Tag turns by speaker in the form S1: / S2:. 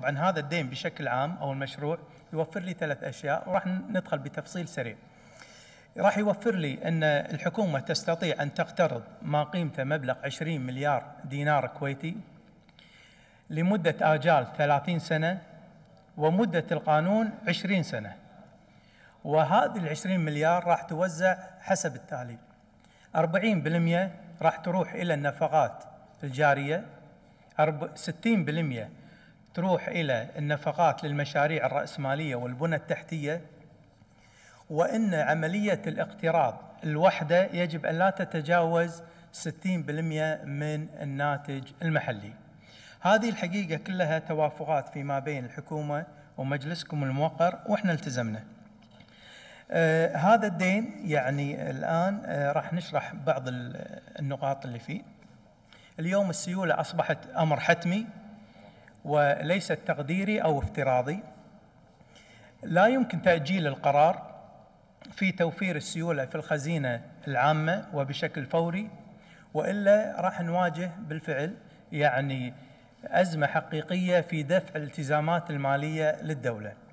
S1: طبعا هذا الدين بشكل عام او المشروع يوفر لي ثلاث اشياء وراح ندخل بتفصيل سريع. راح يوفر لي ان الحكومه تستطيع ان تقترض ما قيمته مبلغ 20 مليار دينار كويتي لمده اجال 30 سنه ومده القانون 20 سنه. وهذه ال 20 مليار راح توزع حسب التالي 40% راح تروح الى النفقات الجاريه 60% تروح إلى النفقات للمشاريع الرأسمالية والبنى التحتية وأن عملية الاقتراض الوحدة يجب أن لا تتجاوز 60% من الناتج المحلي هذه الحقيقة كلها توافقات فيما بين الحكومة ومجلسكم الموقر وإحنا التزمنا آه هذا الدين يعني الآن آه راح نشرح بعض النقاط اللي فيه اليوم السيولة أصبحت أمر حتمي وليس تقديري أو افتراضي لا يمكن تأجيل القرار في توفير السيولة في الخزينة العامة وبشكل فوري وإلا راح نواجه بالفعل يعني أزمة حقيقية في دفع الالتزامات المالية للدولة